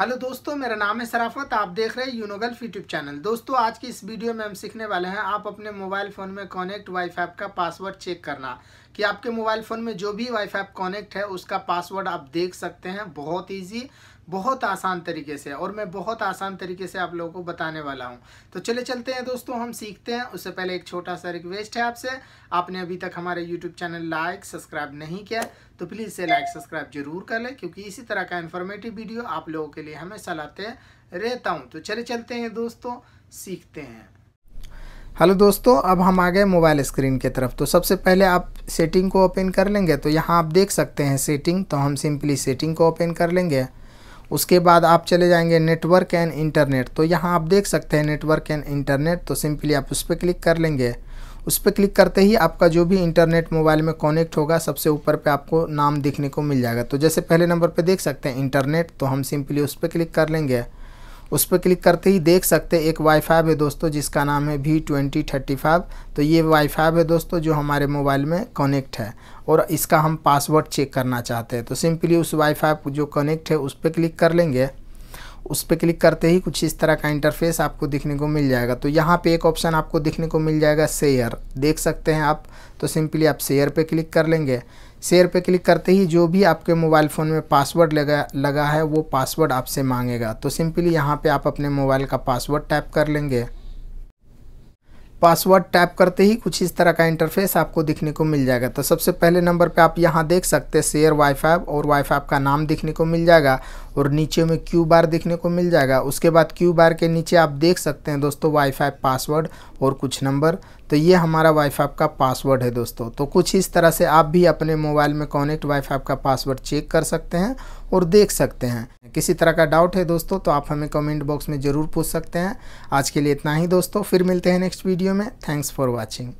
hello दोस्तों मेरा नाम है सराफत आप देख रहे हैं यूनोगल यूट्यूब चैनल दोस्तों आज की इस वीडियो में हम सीखने वाले हैं आप अपने मोबाइल फ़ोन में कनेक्ट वाईफाई का पासवर्ड चेक करना कि आपके मोबाइल फ़ोन में जो भी वाईफाई कनेक्ट है उसका पासवर्ड आप देख सकते हैं बहुत ईजी बहुत आसान तरीके से और मैं बहुत आसान तरीके से आप लोगों को बताने वाला हूँ तो चले चलते हैं दोस्तों हम सीखते हैं उससे पहले एक छोटा सा रिक्वेस्ट है आपसे आपने अभी तक हमारे यूट्यूब चैनल लाइक सब्सक्राइब नहीं किया तो प्लीज़ से लाइक सब्सक्राइब जरूर कर लें क्योंकि इसी तरह का इन्फॉर्मेटिव वीडियो आप लोगों के लिए हमेशा लाते रहता हूँ तो चले चलते हैं दोस्तों सीखते हैं हेलो दोस्तों अब हम आ गए मोबाइल स्क्रीन की तरफ तो सबसे पहले आप सेटिंग को ओपन कर लेंगे तो यहाँ आप देख सकते हैं सेटिंग तो हम सिंपली सेटिंग को ओपन कर लेंगे उसके बाद आप चले जाएंगे नेटवर्क एंड इंटरनेट तो यहाँ आप देख सकते हैं नेटवर्क एंड इंटरनेट तो सिंपली आप उस पर क्लिक कर लेंगे उस पर क्लिक करते ही आपका जो भी इंटरनेट मोबाइल में कनेक्ट होगा सबसे ऊपर पे आपको नाम देखने को मिल जाएगा तो जैसे पहले नंबर पे देख सकते हैं इंटरनेट तो हम सिंपली उस पर क्लिक कर लेंगे उस पर क्लिक करते ही देख सकते हैं एक वाईफाई है दोस्तों जिसका नाम है वी ट्वेंटी थर्टी फाइव तो ये वाईफाई है दोस्तों जो हमारे मोबाइल में कनेक्ट है और इसका हम पासवर्ड चेक करना चाहते हैं तो सिंपली उस वाईफाई जो कनेक्ट है उस पर क्लिक कर लेंगे उस पर क्लिक करते ही कुछ इस तरह का इंटरफेस आपको दिखने को मिल जाएगा तो यहाँ पे एक ऑप्शन आपको दिखने को मिल जाएगा शेयर देख सकते हैं आप तो सिंपली आप शेयर पे क्लिक कर लेंगे शेयर पे क्लिक करते ही जो भी आपके मोबाइल फ़ोन में पासवर्ड लगा लगा है वो पासवर्ड आपसे मांगेगा तो सिंपली यहाँ पे आप अपने मोबाइल का पासवर्ड टाइप कर लेंगे पासवर्ड टैप करते ही कुछ इस तरह का इंटरफेस आपको दिखने को मिल जाएगा तो सबसे पहले नंबर पे आप यहाँ देख सकते हैं शेयर वाईफाई और वाईफाई का नाम दिखने को मिल जाएगा और नीचे में क्यू बार दिखने को मिल जाएगा उसके बाद क्यू बार के नीचे आप देख सकते हैं दोस्तों वाईफाई पासवर्ड और कुछ नंबर तो ये हमारा वाईफाई का पासवर्ड है दोस्तों तो कुछ इस तरह से आप भी अपने मोबाइल में कॉनेक्ट वाईफाई का पासवर्ड चेक कर सकते हैं और देख सकते हैं किसी तरह का डाउट है दोस्तों तो आप हमें कमेंट बॉक्स में ज़रूर पूछ सकते हैं आज के लिए इतना ही दोस्तों फिर मिलते हैं next video thanks for watching